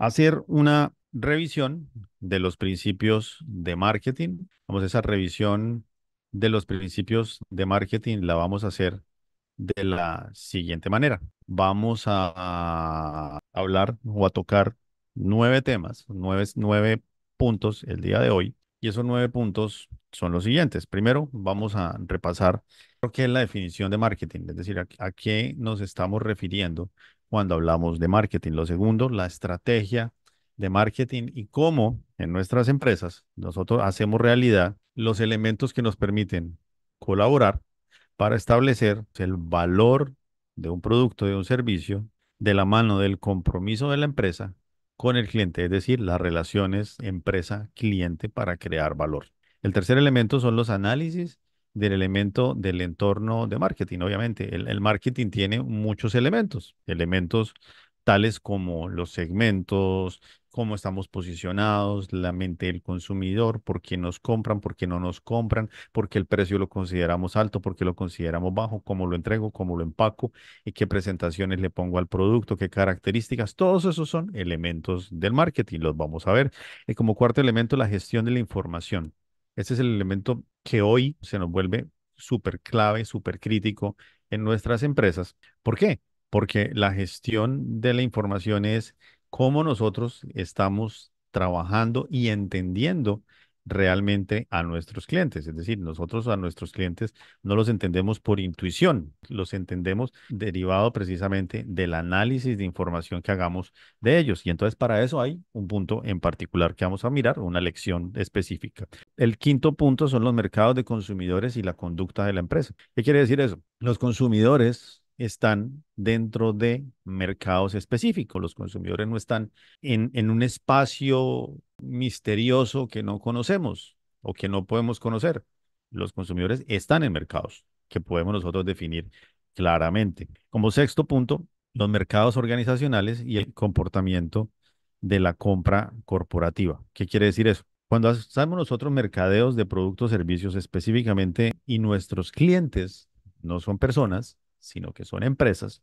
hacer una revisión de los principios de marketing. Vamos, a esa revisión de los principios de marketing la vamos a hacer de la siguiente manera. Vamos a, hablar o a tocar nueve temas, nueve, nueve puntos el día de hoy. Y esos nueve puntos son los siguientes. Primero, vamos a repasar lo que es la definición de marketing, es decir, a, qué nos estamos refiriendo cuando hablamos de marketing. Lo segundo, la estrategia de marketing y cómo en nuestras empresas nosotros hacemos realidad los elementos que nos permiten colaborar para establecer el valor de un producto, de un servicio, de la mano del compromiso de la empresa con el cliente, es decir, las relaciones empresa-cliente para crear valor. El tercer elemento son los análisis del elemento del entorno de marketing. Obviamente, el, marketing tiene muchos elementos, elementos tales como los segmentos, cómo estamos posicionados, la mente del consumidor, por qué nos compran, por qué no nos compran, por qué el precio lo consideramos alto, por qué lo consideramos bajo, cómo lo entrego, cómo lo empaco y qué presentaciones le pongo al producto, qué características. Todos esos son elementos del marketing, los vamos a ver. Y como cuarto elemento, la gestión de la información. Este es el elemento que hoy se nos vuelve súper clave, súper crítico en nuestras empresas. ¿Por qué? Porque la gestión de la información es cómo nosotros estamos trabajando y entendiendo realmente a nuestros clientes. Es decir, nosotros a nuestros clientes no los entendemos por intuición, los entendemos derivado precisamente del análisis de información que hagamos de ellos. Y entonces para eso hay un punto en particular que vamos a mirar, una lección específica. El quinto punto son los mercados de consumidores y la conducta de la empresa. ¿Qué quiere decir eso? Los consumidores están dentro de mercados específicos. Los consumidores no están en, en un espacio misterioso que no conocemos o que no podemos conocer. Los consumidores están en mercados que podemos nosotros definir claramente. Como sexto punto, los mercados organizacionales y el comportamiento de la compra corporativa. ¿Qué quiere decir eso? Cuando hacemos nosotros mercadeos de productos, servicios específicamente y nuestros clientes no son personas, sino que son empresas.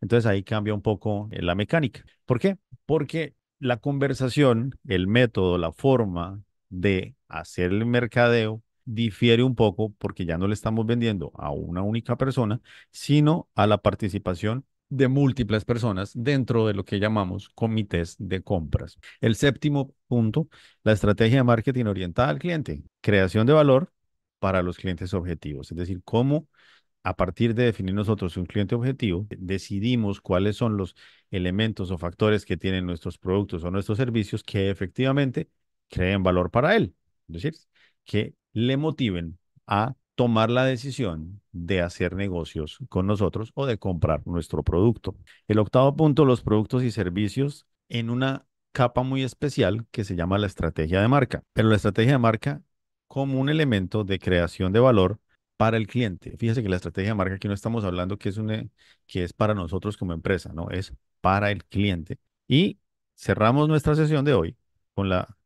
Entonces ahí cambia un poco eh, la mecánica. ¿Por qué? Porque la conversación, el método, la forma de hacer el mercadeo difiere un poco porque ya no le estamos vendiendo a una única persona, sino a la participación de múltiples personas dentro de lo que llamamos comités de compras. El séptimo punto, la estrategia de marketing orientada al cliente, creación de valor para los clientes objetivos, es decir, cómo a partir de definir nosotros un cliente objetivo, eh, decidimos cuáles son los elementos o factores que tienen nuestros productos o nuestros servicios que efectivamente creen valor para él. Es decir, que le motiven a tomar la decisión de hacer negocios con nosotros o de comprar nuestro producto. El octavo punto, los productos y servicios en una capa muy especial que se llama la estrategia de marca. Pero la estrategia de marca como un elemento de creación de valor para el cliente. Fíjese que la estrategia de marca aquí no estamos hablando que es, una, eh, que es para nosotros como empresa, no, es para el cliente. Y cerramos nuestra sesión de hoy con la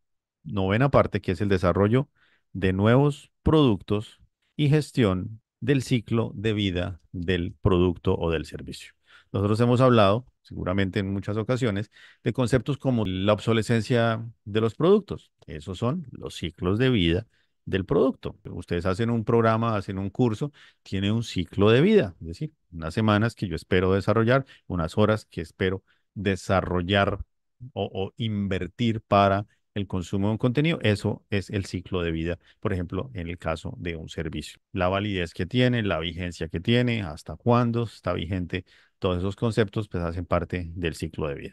novena parte, que es el desarrollo de nuevos productos y gestión del ciclo de vida del producto o del servicio. Nosotros hemos hablado, seguramente en muchas ocasiones, de conceptos como la obsolescencia de los productos. Esos son los ciclos de vida del producto. Ustedes hacen un programa, hacen un curso, tiene un ciclo de vida, es decir, unas semanas que yo espero desarrollar, unas horas que espero desarrollar o, invertir para el consumo de un contenido, eso es el ciclo de vida, por ejemplo, en el caso de un servicio. La validez que tiene, la vigencia que tiene, hasta cuándo está vigente, todos esos conceptos pues hacen parte del ciclo de vida.